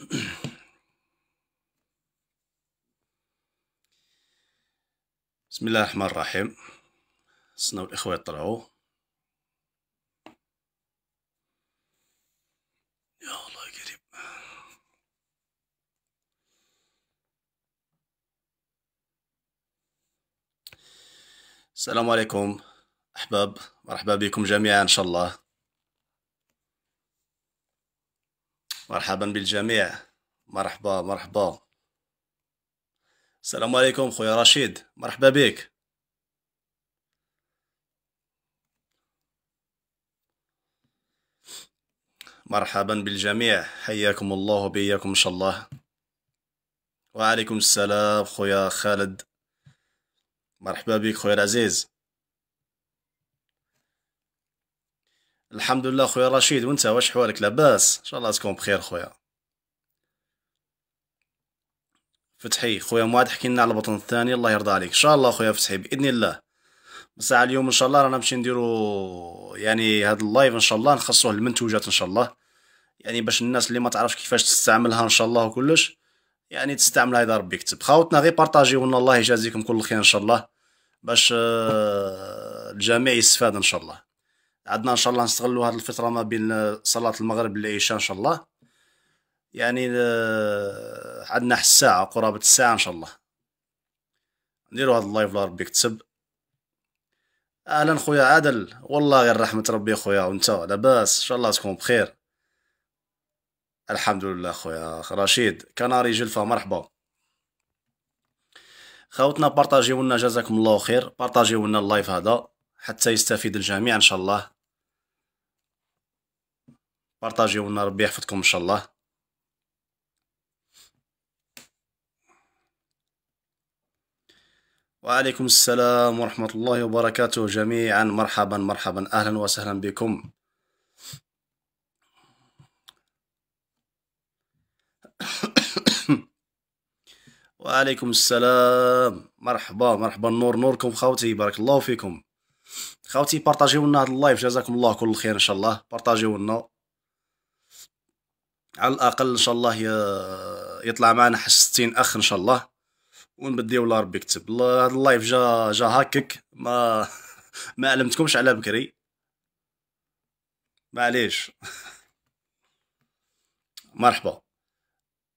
بسم الله الرحمن الرحيم سنو الإخوة يطلعوا يا الله قريب السلام عليكم أحباب مرحبا بكم جميعا إن شاء الله مرحبا بالجميع مرحبا مرحبا السلام عليكم خويا رشيد مرحبا بك مرحبا بالجميع حياكم الله بياكم ان شاء الله وعليكم السلام خويا خالد مرحبا بك خويا العزيز الحمد لله خويا رشيد وانت واش حوالك لاباس ان شاء الله تكون بخير خويا فتحي خويا مواد حكي لنا على البطن الثاني الله يرضى عليك ان شاء الله خويا فتحي باذن الله مساء اليوم ان شاء الله رانا نمشي نديرو يعني هاد اللايف ان شاء الله نخصوه للمنتوجات ان شاء الله يعني باش الناس اللي ما تعرفش كيفاش تستعملها ان شاء الله وكلش يعني تستعملها اذا ربي كتب خاوتنا غير بارطاجيونا الله يجازيكم كل خير ان شاء الله باش آه، الجميع يستفاد ان شاء الله عندنا ان شاء الله نستغلوا هذه الفتره ما بين صلاه المغرب للعشاء ان شاء الله يعني آه، عندنا حس ساعه قرابه الساعه ان شاء الله نديروا هذا اللايف لربي يكتسب اهلا خويا عادل والله غير رحمه ربي خويا وانت لاباس ان شاء الله تكون بخير الحمد لله خويا رشيد كناري جلفه مرحبا خاوتنا بارطاجيو لنا جزاكم الله خير بارطاجيو لنا اللايف هذا حتى يستفيد الجميع ان شاء الله بارطاجيونا ربي يحفظكم ان شاء الله وعليكم السلام ورحمة الله وبركاته جميعا مرحبا مرحبا أهلا وسهلا بكم وعليكم السلام مرحبا مرحبا نور نوركم خاوتي بارك الله فيكم خاوتي بارطاجيو لنا هذا اللايف جزاكم الله كل خير ان شاء الله بارطاجيو لنا على الاقل ان شاء الله يطلع معنا حش 60 اخ ان شاء الله ونبديو لا ربي يكتب هذا اللايف جا جا هاكك ما ما علمتكمش على بكري معليش مرحبا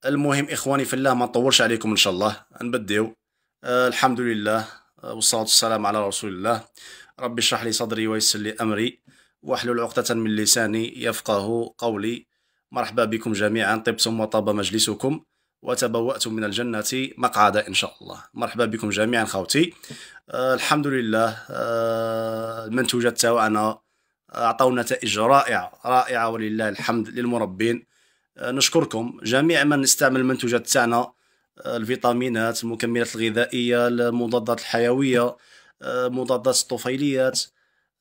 المهم اخواني في الله ما نطولش عليكم ان شاء الله نبديو أه الحمد لله آه، والصلاه والسلام على رسول الله ربي اشرح لي صدري ويسر لي امري واحلل عقده من لساني يفقه قولي مرحبا بكم جميعا طبتم وطاب مجلسكم وتبوأتم من الجنة مقعدا إن شاء الله مرحبا بكم جميعا خوتي أه الحمد لله أه المنتوجات تاعنا آه، أعطوا نتائج رائعة رائعة ولله الحمد للمربين أه نشكركم جميع من استعمل المنتوجات تاعنا آه، الفيتامينات المكملات الغذائية المضادات الحيوية آه، مضادات الطفيليات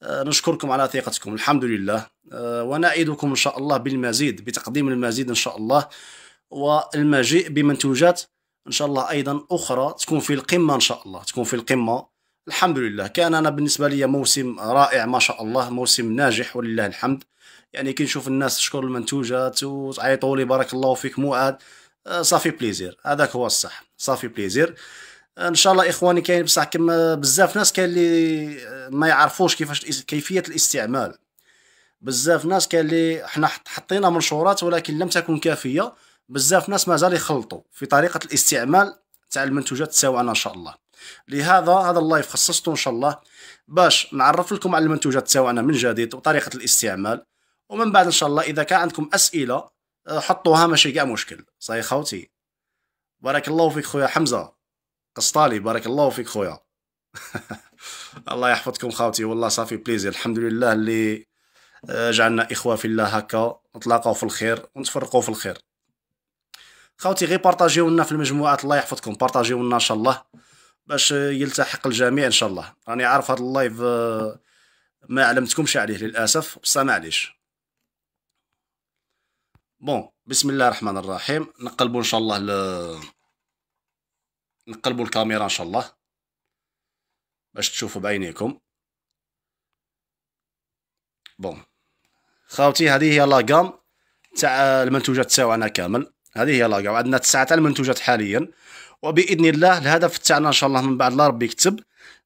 آه، نشكركم على ثقتكم الحمد لله آه، ونعيدكم إن شاء الله بالمزيد بتقديم المزيد إن شاء الله والمجيء بمنتوجات إن شاء الله أيضا أخرى تكون في القمة إن شاء الله تكون في القمة الحمد لله كان أنا بالنسبة لي موسم رائع ما شاء الله موسم ناجح ولله الحمد يعني كي نشوف الناس تشكر المنتوجات وتعيطوا لي بارك الله فيك مؤاد آه، صافي بليزير هذاك هو الصح صافي بليزير ان شاء الله اخواني كاين بصح كما بزاف ناس كاين اللي ما يعرفوش كيفاش كيفيه الاستعمال بزاف ناس كاين اللي حنا حطينا منشورات ولكن لم تكن كافيه بزاف ناس مازال يخلطوا في طريقه الاستعمال تاع المنتوجات التساوئه ان شاء الله لهذا هذا اللايف خصصته ان شاء الله باش نعرف لكم على المنتوجات التساوئه من جديد وطريقه الاستعمال ومن بعد ان شاء الله اذا كان عندكم اسئله آه، حطوها ماشي كاع مشكل صاي خوتي بارك الله فيك خويا حمزه قسطالي بارك الله فيك خويا الله يحفظكم خاوتي والله صافي بليزير الحمد لله اللي آه، جعلنا اخوه في الله هكا نتلاقاو في الخير ونتفرقوا في الخير خاوتي غير بارطاجيو لنا في المجموعات الله يحفظكم بارطاجيو لنا ان شاء الله باش يلتحق الجميع ان شاء الله راني عارف هذا اللايف آه، ما علمتكمش عليه للاسف بصح معليش بون بسم الله الرحمن الرحيم نقلبوا ان شاء الله ل نقلبوا الكاميرا ان شاء الله باش تشوفوا بعينيكم بون خاوتي هذه هي لاكام تاع المنتوجات تاعنا كامل هذه هي لاكام عندنا تسعة تاع المنتوجات حاليا وباذن الله الهدف تاعنا ان شاء الله من بعد لا ربي يكتب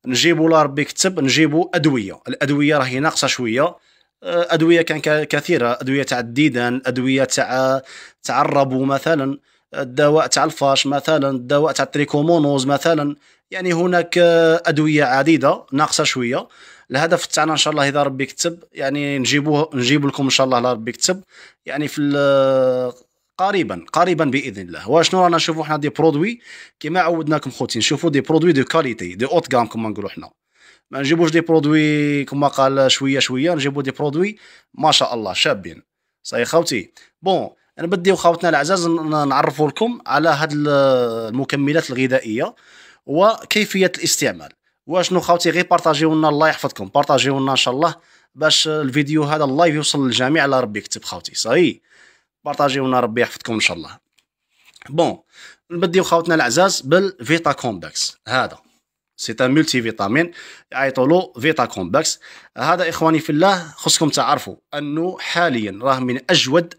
نجيبوا لا ربي يكتب نجيبوا ادويه الادويه راهي ناقصه شويه ادويه كان كثيره ادويه تاع الديدان ادويه تاع تاع الربو مثلا الدواء تاع الفاش مثلا الدواء تاع التريكومونوز مثلا يعني هناك آه، ادويه عديده ناقصه شويه الهدف تاعنا ان شاء الله اذا ربي كتب يعني نجيبوه نجيب لكم ان شاء الله ربي كتب يعني في آه، قريبا قريبا باذن الله واشنو رانا نشوفوا حنا دي برودوي كيما عودناكم خوتي نشوفوا دي برودوي دو كاليتي دي اوت كام كما نقولوا حنا ما نجيبوش دي برودوي كما قال شويه شويه نجيبوا دي برودوي ما شاء الله شابين صاي خوتي بون انا بدي وخاوتنا الاعزاز نعرفوا لكم على هاد المكملات الغذائيه وكيفيه الاستعمال واشنو خاوتي غير بارطاجيو لنا الله يحفظكم بارطاجيو لنا ان شاء الله باش الفيديو هذا اللايف يوصل للجميع على ربي يكتب خاوتي صاي بارطاجيو لنا ربي يحفظكم ان شاء الله بون نبديو خاوتنا الاعزاز بالفيتا كومباكس هذا سي ان ملتي فيتامين يعيطوا له فيتا كومباكس هذا اخواني في الله خصكم تعرفوا انه حاليا راه من اجود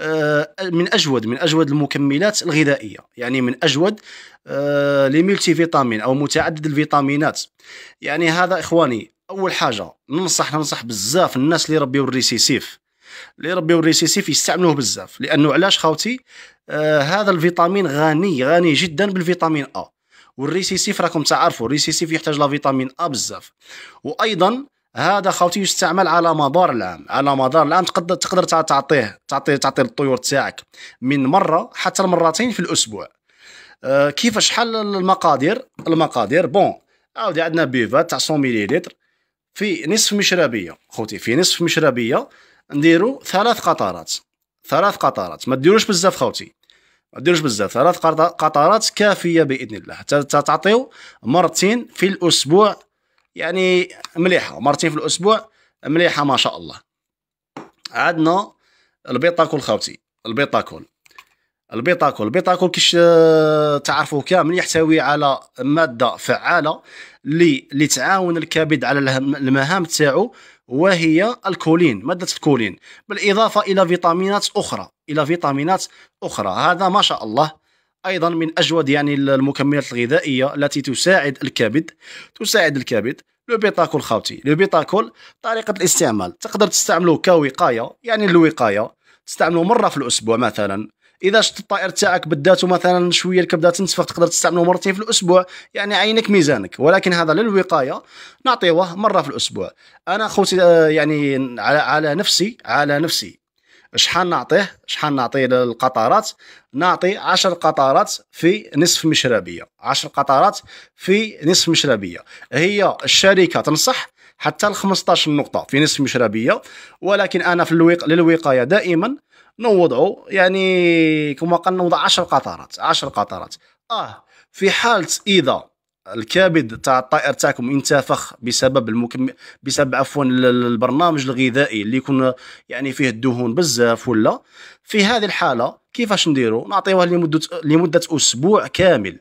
آه، من اجود من اجود المكملات الغذائيه يعني من اجود آه، لي فيتامين او متعدد الفيتامينات يعني هذا اخواني اول حاجه ننصح ننصح بزاف الناس اللي يربيو الريسيسيف اللي يربيو الريسيسيف يستعملوه بزاف لانه علاش خاوتي آه هذا الفيتامين غني غني جدا بالفيتامين ا والريسيسيف راكم تعرفوا الريسيسيف يحتاج لا فيتامين ا بزاف وايضا هذا خاوتي يستعمل على مدار العام على مدار العام تقدر تقدر تعطيه تعطيه تعطي الطيور تاعك من مره حتى مرتين في الاسبوع أه كيفاش حل المقادير المقادير بون عاودي عندنا بيفات تاع 100 مليلتر في نصف مشربيه خوتي في نصف مشربيه نديرو ثلاث قطرات ثلاث قطرات ما ديروش بزاف خوتي ما ديروش بزاف ثلاث قطرات كافيه باذن الله تعطيو مرتين في الاسبوع يعني مليحه مرتين في الاسبوع مليحه ما شاء الله عندنا البيتاكول خاوتي البيتاكول البيتاكول البيتاكول كيش آه، تعرفوا كامل يحتوي على ماده فعاله اللي اللي تعاون الكبد على المهام تاعو وهي الكولين ماده الكولين بالاضافه الى فيتامينات اخرى الى فيتامينات اخرى هذا ما شاء الله ايضا من اجود يعني المكملات الغذائيه التي تساعد الكبد تساعد الكبد لو بيتاكول خاوتي لو بيتاكول طريقه الاستعمال تقدر تستعمله كوقايه يعني الوقايه تستعمله مره في الاسبوع مثلا اذا شفت الطائر تاعك بداته مثلا شويه الكبده تنتفخ تقدر تستعمله مرتين في الاسبوع يعني عينك ميزانك ولكن هذا للوقايه نعطيوه مره في الاسبوع انا خوتي آه، يعني على على نفسي على نفسي شحال نعطيه شحال نعطيه للقطرات نعطي 10 قطرات في نصف مشربيه 10 قطرات في نصف مشربيه هي الشركه تنصح حتى ل 15 نقطه في نصف مشربيه ولكن انا في الويق للوقايه دائما نوضعوا يعني كما قلنا نوضع 10 قطرات 10 قطرات اه في حاله اذا الكبد تاع الطائر تاعكم ينتفخ بسبب المكم... بسبب عفوا البرنامج الغذائي اللي يكون يعني فيه الدهون بزاف ولا في هذه الحاله كيفاش نديرو نعطيوه لمده لمده اسبوع كامل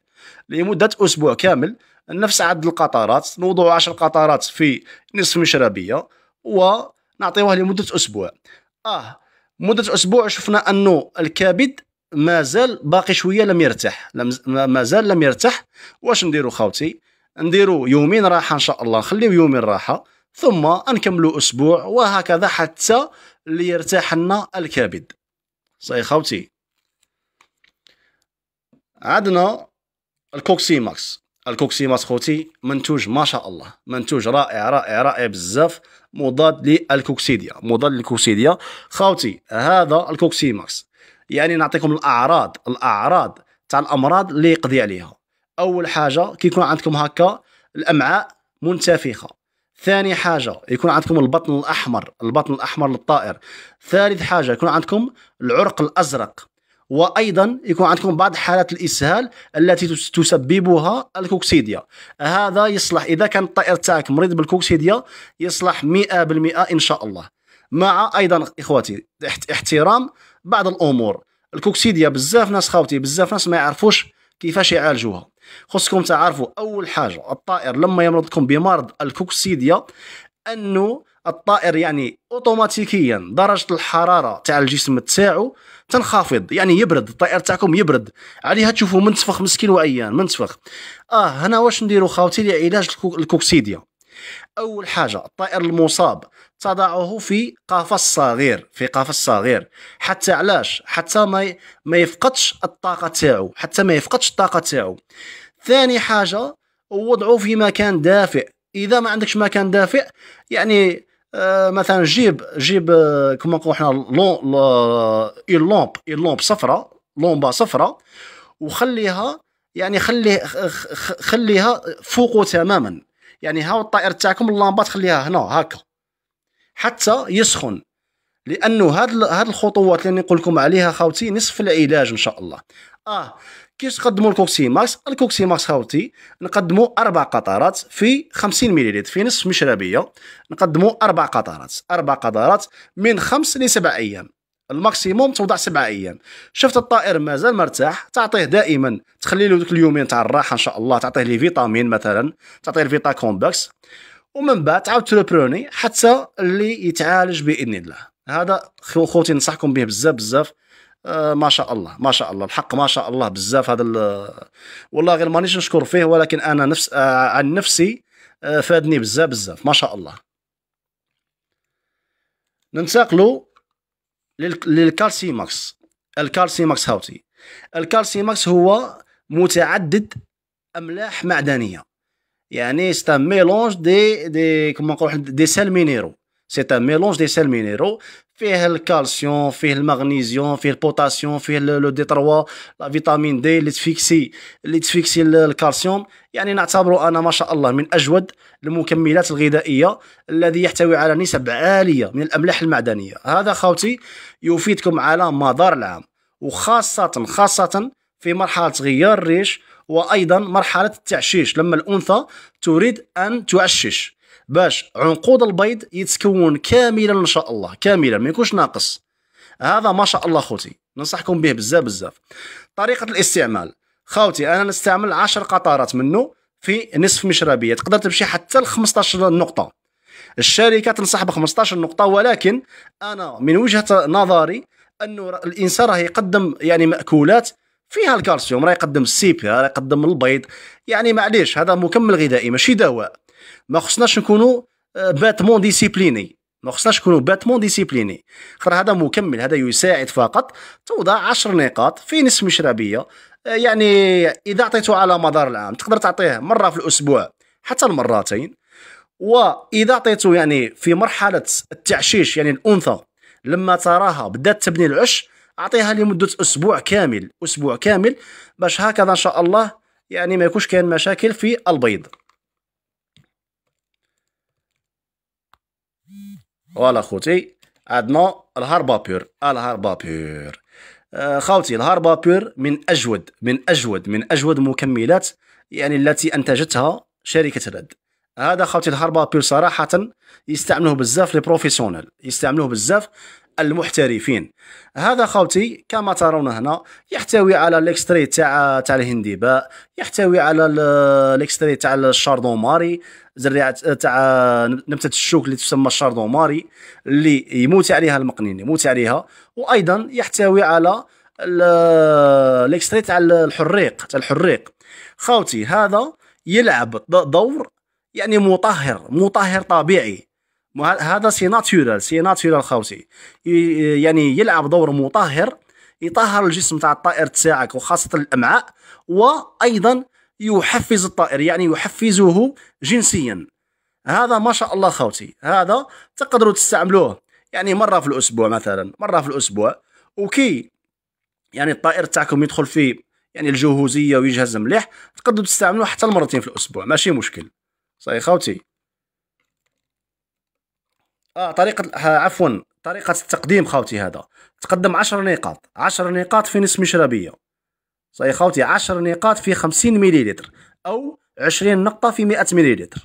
لمده اسبوع كامل نفس عدد القطرات نوضعوا 10 قطرات في نصف مشربيه ونعطيوه لمده اسبوع اه مده اسبوع شفنا انه الكبد مازال باقي شويه لم يرتاح مازال لم يرتاح واش نديرو خاوتي نديرو يومين راحه ان شاء الله نخليو يومين راحه ثم نكملو اسبوع وهكذا حتى ليرتاح لنا الكبد صاي خاوتي عندنا الكوكسي الكوكسيماس خوتي منتوج ما شاء الله منتوج رائع رائع رائع بزاف مضاد للكوكسيديا مضاد للكوكسيديا خوتي هذا ماكس يعني نعطيكم الاعراض الاعراض تاع الامراض اللي يقضي عليها اول حاجه كيكون عندكم هكا الامعاء منتفخه ثاني حاجه يكون عندكم البطن الاحمر البطن الاحمر للطائر ثالث حاجه يكون عندكم العرق الازرق وايضا يكون عندكم بعض حالات الاسهال التي تسببها الكوكسيديا هذا يصلح اذا كان الطائر تاعك مريض بالكوكسيديا يصلح 100% ان شاء الله مع ايضا اخواتي احترام بعض الامور الكوكسيديا بزاف ناس خاوتي بزاف ناس ما يعرفوش كيفاش يعالجوها خصكم تعرفوا اول حاجه الطائر لما يمرضكم بمرض الكوكسيديا انه الطائر يعني اوتوماتيكيا درجه الحراره تاع الجسم تاعو تنخفض يعني يبرد الطائر تاعكم يبرد عليها تشوفوا منتفخ مسكين وعيان منتفخ اه هنا واش نديرو خاوتي لعلاج الكوكسيديا اول حاجه الطائر المصاب تضعه في قفص صغير في قفص صغير حتى علاش حتى ما ما يفقدش الطاقه تاعو حتى ما يفقدش الطاقه تاعو ثاني حاجه وضعه في مكان دافئ اذا ما عندكش مكان دافئ يعني آه مثلا جيب جيب آه كما نقولوا حنا لومب لومب صفراء لومبا صفراء وخليها يعني خلي خليها فوقه تماما يعني هاو الطائر تاعكم اللامبه تخليها هنا هكا حتى يسخن لانه هاد هاد الخطوات اللي نقول لكم عليها خاوتي نصف العلاج ان شاء الله اه كيفاش نقدموا الكوكسي ماكس الكوكسي ماكس خاوتي نقدموا اربع قطرات في 50 مليلتر في نصف مشربيه نقدموا اربع قطرات اربع قطرات من خمس لسبع ايام الماكسيموم توضع سبعة ايام شفت الطائر مازال مرتاح تعطيه دائما تخلي له ذوك اليومين تاع الراحه ان شاء الله تعطيه لي فيتامين مثلا تعطيه الفيتا كومباكس ومن بعد تعاود تلوبروني حتى اللي يتعالج باذن الله هذا خوتي ننصحكم به بزاف بزاف آه ما شاء الله ما شاء الله الحق ما شاء الله بزاف هذا والله غير مانيش نشكر فيه ولكن انا نفس آه عن نفسي آه فادني بزاف بزاف ما شاء الله ننتقلوا للكالسيماكس الكالسيماكس هاوتي الكالسيماكس هو متعدد املاح معدنيه يعني سي ان ميلونج دي دي كما نقولوا دي سال مينيرو سي ان ميلونج دي سال مينيرو فيه الكالسيوم فيه المغنيزيوم فيه البوتاسيوم فيه لو دي 3 لا فيتامين دي اللي تفيكسي اللي تفيكسي الكالسيوم يعني نعتبره انا ما شاء الله من اجود المكملات الغذائيه الذي يحتوي على نسب عاليه من الاملاح المعدنيه هذا خوتي يفيدكم على مدار العام وخاصه خاصه في مرحله غيار الريش وايضا مرحله التعشيش لما الانثى تريد ان تعشش باش عنقود البيض يتكون كاملا ان شاء الله كاملا ما يكونش ناقص هذا ما شاء الله خوتي ننصحكم به بزاف بزاف طريقه الاستعمال خوتي انا نستعمل 10 قطرات منه في نصف مشربيه تقدر تمشي حتى ل 15 نقطه الشركه تنصح ب 15 نقطه ولكن انا من وجهه نظري انه الانسان راه يقدم يعني ماكولات فيها الكالسيوم راه يقدم السي بي راه يقدم البيض يعني معليش هذا مكمل غذائي ماشي دواء ما خصناش نكونوا آه، باتمون ديسيبليني ما خصناش نكونوا باتمون ديسيبليني خاطر هذا مكمل هذا يساعد فقط توضع 10 نقاط في نصف مشربيه آه، يعني اذا اعطيته على مدار العام تقدر تعطيه مره في الاسبوع حتى المرتين واذا اعطيته يعني في مرحله التعشيش يعني الانثى لما تراها بدات تبني العش اعطيها لمده اسبوع كامل اسبوع كامل باش هكذا ان شاء الله يعني ما يكونش كاين مشاكل في البيض فوالا خوتي عندنا الهربابور الهربابور آه، خوتي خاوتي الهربابور من اجود من اجود من اجود المكملات يعني التي انتجتها شركه رد هذا خوتي الهربابور صراحه يستعملوه بزاف لي بروفيسيونيل يستعملوه بزاف المحترفين هذا خوتي كما ترون هنا يحتوي على الاكستري تاع تاع الهنديباء يحتوي على الاكستري تاع الشاردوماري زريعه تاع نبته الشوك اللي تسمى الشاردوماري اللي يموت عليها المقنين يموت عليها وايضا يحتوي على الاكستري تاع الحريق تاع الحريق خوتي هذا يلعب دور يعني مطهر مطهر طبيعي هذا سي ناتورال سي ناتورال خاوتي يعني يلعب دور مطهر يطهر الجسم تاع الطائر تاعك وخاصه الامعاء وايضا يحفز الطائر يعني يحفزه جنسيا هذا ما شاء الله خوتي هذا تقدروا تستعملوه يعني مره في الاسبوع مثلا مره في الاسبوع وكي يعني الطائر تاعكم يدخل في يعني الجهوزيه ويجهز مليح تقدروا تستعملوه حتى مرتين في الاسبوع ماشي مشكل صحيح خوتي اه طريقه عفوا طريقه التقديم خاوتي هذا تقدم عشر نقاط عشر نقاط في نصف مشربيه صحيح خاوتي عشر نقاط في خمسين مليلتر او عشرين نقطه في مئة مليلتر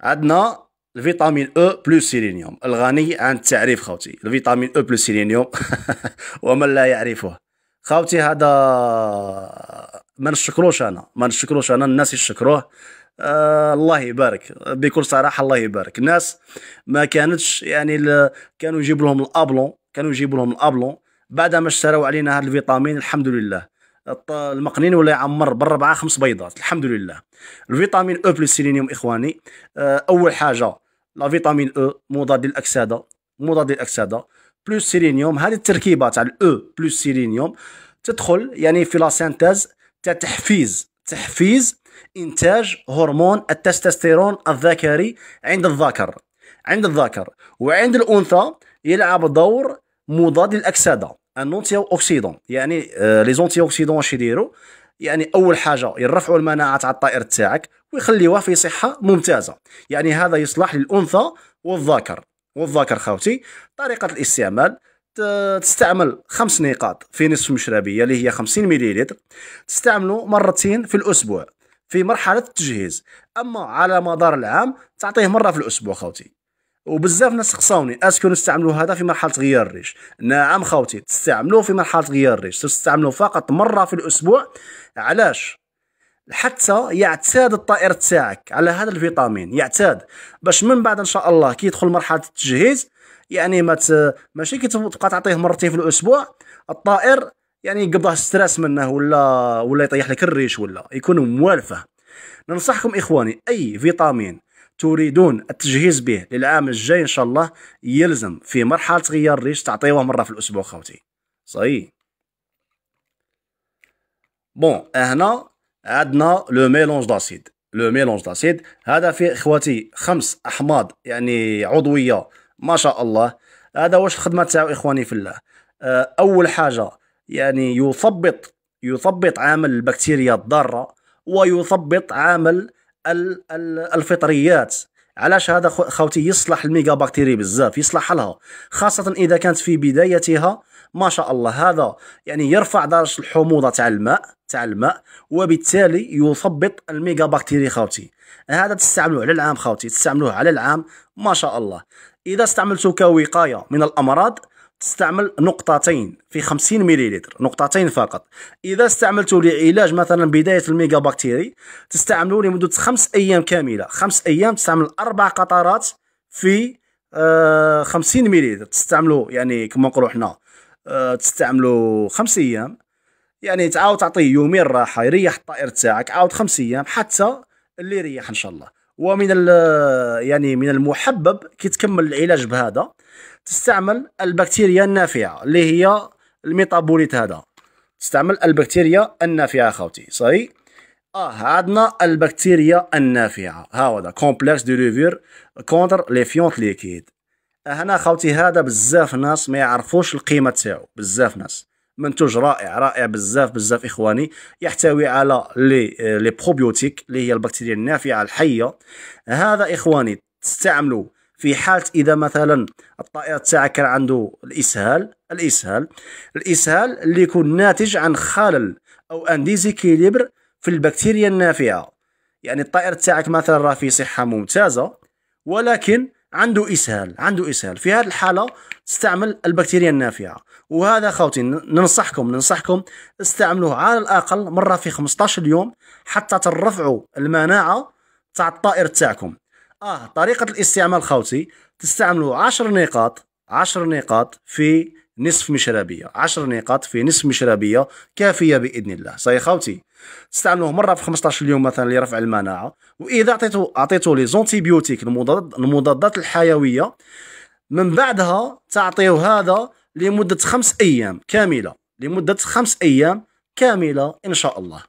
عندنا الفيتامين او بلس سيلينيوم الغني عن التعريف خاوتي الفيتامين او بلس سيلينيوم ومن لا يعرفه خاوتي هذا ما نشكروش انا ما نشكروش انا الناس يشكروه آه، الله يبارك بكل صراحه الله يبارك الناس ما كانتش يعني كانوا يجيبوا لهم الابلون كانوا يجيبوا لهم الابلون بعد ما اشتروا علينا هذا الفيتامين الحمد لله المقنين ولا يعمر بالربعه خمس بيضات الحمد لله الفيتامين او بلس سيلينيوم اخواني آه، اول حاجه لا فيتامين او مضاد للاكسده مضاد للاكسده بلس سيلينيوم هذه التركيبه تاع الاو بلس سيلينيوم تدخل يعني في لا سينتاز تاع تحفيز تحفيز إنتاج هرمون التستوستيرون الذكري عند الذكر عند الذكر وعند الأنثى يلعب دور مضاد للأكسدة النونتي أوكسيدون يعني لي زونتي أوكسيدون واش يديروا يعني أول حاجة يرفعوا المناعة تاع الطائر تاعك ويخليوها في صحة ممتازة يعني هذا يصلح للأنثى والذكر والذكر خاوتي طريقة الاستعمال تستعمل خمس نقاط في نصف مشربية اللي هي 50 مليلتر تستعملوا مرتين في الأسبوع في مرحله التجهيز اما على مدار العام تعطيه مره في الاسبوع خوتي وبزاف ناس خصوني اسكو نستعملوا هذا في مرحله غيار الريش نعم خوتي تستعملوه في مرحله غيار الريش تستعملوه فقط مره في الاسبوع علاش حتى يعتاد الطائر تاعك على هذا الفيتامين يعتاد باش من بعد ان شاء الله كي يدخل مرحله التجهيز يعني ما ماشي كي تبقى تعطيه مرتين في الاسبوع الطائر يعني يقضاه ستريس منه ولا ولا يطيح لك الريش ولا يكون موالفه ننصحكم اخواني اي فيتامين تريدون التجهيز به للعام الجاي ان شاء الله يلزم في مرحله غيار الريش تعطيوه مره في الاسبوع خوتي صحيح بون هنا عندنا لو ميلونج داسيد لو ميلونج داسيد هذا فيه اخواتي خمس احماض يعني عضويه ما شاء الله هذا واش الخدمه تاعو اخواني في الله اول حاجه يعني يثبط يثبط عامل البكتيريا الضارة ويثبط عامل الفطريات علاش هذا خوتي يصلح الميجا بكتيري بزاف يصلح لها خاصة إذا كانت في بدايتها ما شاء الله هذا يعني يرفع درجة الحموضة تاع الماء تاع الماء وبالتالي يثبط الميجا بكتيري خوتي هذا تستعملوه على العام خوتي تستعملوه على العام ما شاء الله إذا استعملته كوقاية من الأمراض تستعمل نقطتين في 50 مليلتر نقطتين فقط اذا استعملته لعلاج مثلا بدايه الميجا بكتيري تستعمله لمده خمس ايام كامله خمس ايام تستعمل اربع قطرات في 50 آه، مليلتر تستعملو يعني كما نقولوا حنا تستعملوا آه، تستعملو خمس ايام يعني تعاود تعطيه يومين راحه يريح الطائر تاعك عاود خمس ايام حتى اللي يريح ان شاء الله ومن يعني من المحبب كي تكمل العلاج بهذا تستعمل البكتيريا النافعه اللي هي الميتابوليت هذا تستعمل البكتيريا النافعه خوتي صحي اه عندنا البكتيريا النافعه ها هو هاودا كومبلكس دو ليفير كونتر لي فيونت ليكيد هنا خوتي هذا بزاف ناس ما يعرفوش القيمه تاعو بزاف ناس منتوج رائع رائع بزاف بزاف اخواني يحتوي على لي لي بروبيوتيك اللي هي البكتيريا النافعه الحيه هذا اخواني تستعملوا في حاله اذا مثلا الطائر تاعك كان عنده الاسهال الاسهال الاسهال اللي يكون ناتج عن خلل او ان ديزيكيليبر في البكتيريا النافعه يعني الطائر تاعك مثلا راه في صحه ممتازه ولكن عنده اسهال عنده اسهال في هذه الحاله تستعمل البكتيريا النافعة وهذا خوتي ننصحكم ننصحكم استعملوه على الأقل مرة في 15 يوم حتى ترفعوا المناعة تاع الطائر تاعكم اه طريقة الاستعمال خوتي تستعملوا 10 نقاط 10 نقاط في نصف مشربية 10 نقاط في نصف مشربية كافية بإذن الله صحيح خوتي تستعملوه مرة في 15 يوم مثلا لرفع المناعة وإذا أعطيتو أعطيتو لي زونتيبيوتيك المضادات الحيوية من بعدها تعطيو هذا لمده خمس ايام كامله لمده خمس ايام كامله ان شاء الله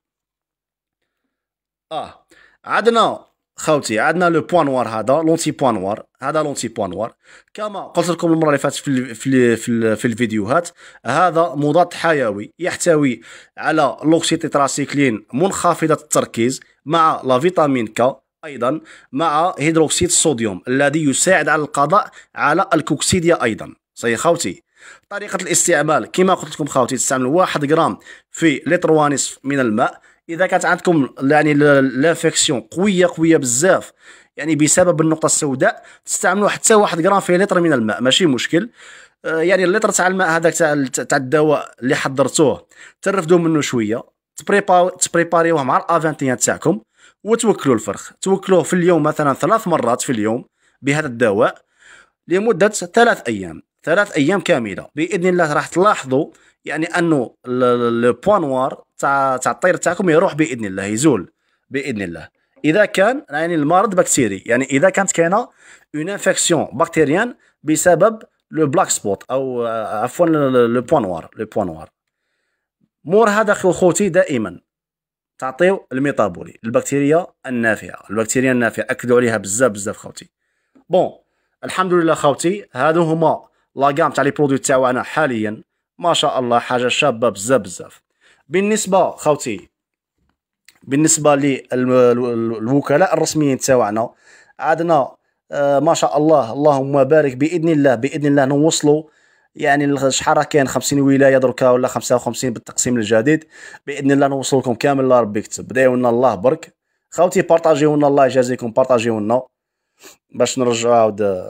اه عندنا خوتي عندنا لو بوان نوار هذا لونتي بوان نوار هذا لونتي بوان نوار كما قلت لكم المره اللي فاتت في الـ في الـ في, الـ في الفيديوهات هذا مضاد حيوي يحتوي على لوكسيتيتراسيكلين منخفضه التركيز مع لا فيتامين كا أيضا مع هيدروكسيد الصوديوم الذي يساعد على القضاء على الكوكسيديا أيضا صحيح خوتي طريقة الاستعمال كما قلت لكم خوتي تستعملوا 1 غرام في لتر ونصف من الماء إذا كانت عندكم يعني لافيكسيون قوية قوية بزاف يعني بسبب النقطة السوداء تستعملوا حتى 1 غرام في لتر من الماء ماشي مشكل آه، يعني اللتر تاع الماء هذاك تاع الدواء اللي حضرتوه ترفدوا منه شويه تبريباريوه مع الافانتيان تاعكم وتوكلوا الفرخ توكلوه في اليوم مثلا ثلاث مرات في اليوم بهذا الدواء لمدة ثلاث أيام ثلاث أيام كاملة بإذن الله راح تلاحظوا يعني أنه البوانوار تاع تاع الطير تاعكم يروح بإذن الله يزول بإذن الله إذا كان يعني المرض بكتيري يعني إذا كانت كاينة اون انفكسيون بكتيريان بسبب لو بلاك سبوت أو عفوا لو بوانوار لو بوانوار مور هذا خوتي دائما تعطيو الميتابولي البكتيريا النافعه البكتيريا النافعه اكدوا عليها بزاف بزاف خوتي بون الحمد لله خوتي هادو هما جام تاع لي برودوي تاعنا حاليا ما شاء الله حاجه شابه بزاف بزاف بالنسبه خوتي بالنسبه للوكلاء الرسميين تاعنا عندنا آه، ما شاء الله اللهم بارك باذن الله باذن الله نوصلوا يعني شحال راه كاين 50 ولايه دركا ولا 55 بالتقسيم الجديد باذن الله نوصل لكم كامل الله ربي يكتب لنا الله برك خاوتي لنا الله يجازيكم بارطاجيونا باش نرجعوا د...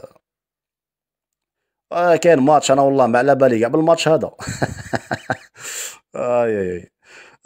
آه كاين ماتش انا والله ما على بالي قبل بالماتش هذا اي اي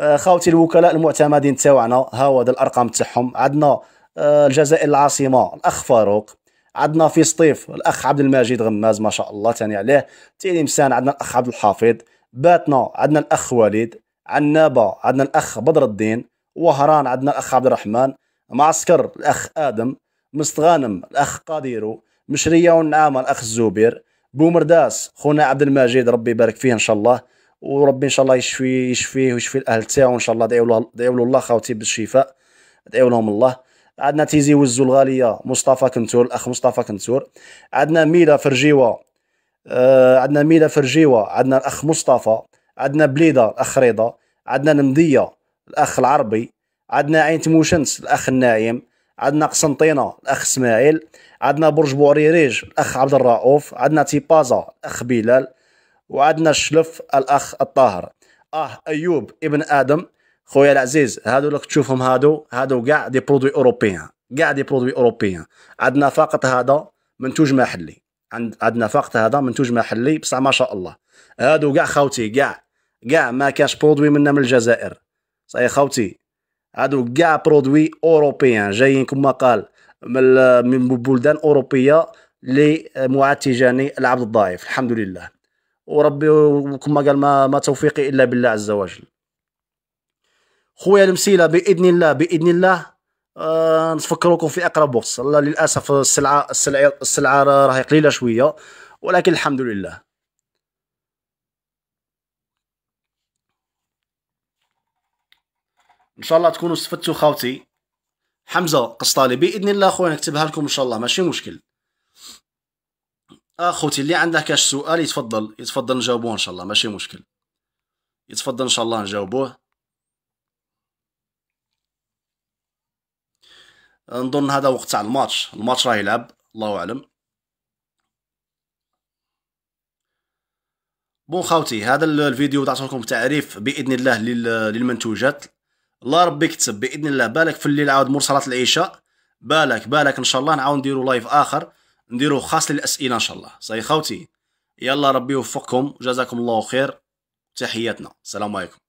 آه خاوتي الوكلاء المعتمدين تاعنا ها هو الارقام تاعهم عندنا آه، الجزائر العاصمه الاخ فاروق عندنا في سطيف الاخ عبد المجيد غماز ما شاء الله ثاني عليه تيلمسان عندنا الاخ عبد الحفيظ باتنا عندنا الاخ وليد عنابه عندنا الاخ بدر الدين وهران عندنا الاخ عبد الرحمن معسكر الاخ ادم مستغانم الاخ قاديرو مشريه والنعامه الاخ الزبير بومرداس خونا عبد المجيد ربي يبارك فيه ان شاء الله وربي ان شاء الله يشفي يشفيه ويشفي الاهل تاعو ان شاء الله دعيو له دعيو له الله خاوتي بالشفاء دعيو لهم الله عندنا تيزي وزو الغاليه مصطفى كنتور الاخ مصطفى كنتور عندنا ميلا فرجيوه آه عندنا ميلا فرجيوه عندنا الاخ مصطفى عندنا بليده الاخ رضا عندنا نمديه الاخ العربي عندنا عين تموشنس الاخ النايم عندنا قسنطينه الاخ اسماعيل عندنا برج بوعريريج الاخ عبد الرؤوف عندنا تيبازا الاخ بلال وعندنا الشلف الاخ الطاهر اه ايوب ابن ادم خويا العزيز هادو اللي تشوفهم هادو هادو كاع دي برودوي اوروبيان كاع دي برودوي اوروبيان عندنا فقط هذا منتوج محلي عندنا فقط هذا منتوج محلي بصح ما شاء الله هادو كاع خاوتي كاع كاع ما كاش برودوي منا من الجزائر صاي خاوتي هادو كاع برودوي اوروبيان جايين كما قال من بلدان اوروبيه لمعاد تجاني العبد الضعيف الحمد لله وربي وكما قال ما, ما توفيقي الا بالله عز وجل خويا المسيله باذن الله باذن الله آه نتفكروكم في اقرب وقت للاسف السلعه السلعه السلعه راهي قليله شويه ولكن الحمد لله ان شاء الله تكونوا استفدتوا خاوتي حمزه قسطالي باذن الله خويا نكتبها لكم ان شاء الله ماشي مشكل اخوتي اللي عنده كاش سؤال يتفضل يتفضل نجاوبوه ان شاء الله ماشي مشكل يتفضل ان شاء الله نجاوبوه نظن هذا وقت تاع الماتش الماتش راه يلعب الله اعلم بون خاوتي هذا الفيديو تاع لكم تعريف باذن الله للمنتوجات الله ربي يكتب باذن الله بالك في الليل عاود مور صلاه العشاء بالك بالك ان شاء الله نعاود نديرو لايف اخر نديرو خاص للاسئله ان شاء الله صاي خاوتي يلا ربي يوفقكم جزاكم الله خير تحياتنا السلام عليكم